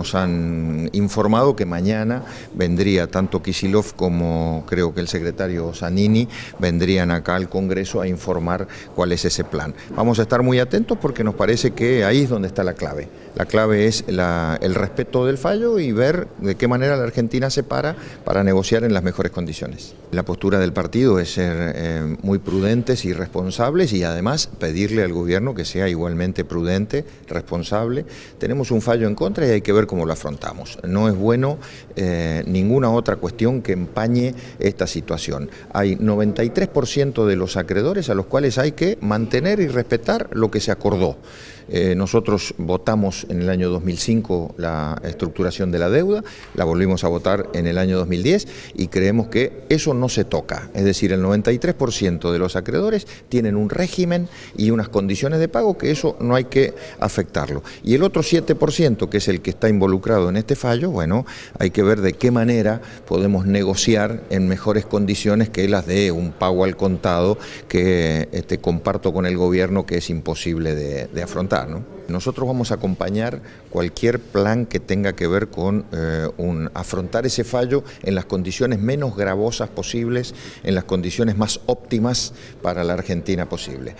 nos han informado que mañana vendría tanto Kisilov como creo que el secretario Zanini vendrían acá al Congreso a informar cuál es ese plan. Vamos a estar muy atentos porque nos parece que ahí es donde está la clave. La clave es el respeto del fallo y ver de qué manera la Argentina se para para negociar en las mejores condiciones. La postura del partido es ser eh, muy prudentes y responsables y además pedirle al gobierno que sea igualmente prudente, responsable. Tenemos un fallo en contra y hay que ver como lo afrontamos. No es bueno eh, ninguna otra cuestión que empañe esta situación. Hay 93% de los acreedores a los cuales hay que mantener y respetar lo que se acordó. Eh, nosotros votamos en el año 2005 la estructuración de la deuda, la volvimos a votar en el año 2010 y creemos que eso no se toca. Es decir, el 93% de los acreedores tienen un régimen y unas condiciones de pago que eso no hay que afectarlo. Y el otro 7%, que es el que está involucrado en este fallo, bueno, hay que ver de qué manera podemos negociar en mejores condiciones que las de un pago al contado que este, comparto con el gobierno que es imposible de afrontar. Nosotros vamos a acompañar cualquier plan que tenga que ver con eh, afrontar ese fallo en las condiciones menos gravosas posibles, en las condiciones más óptimas para la Argentina posible.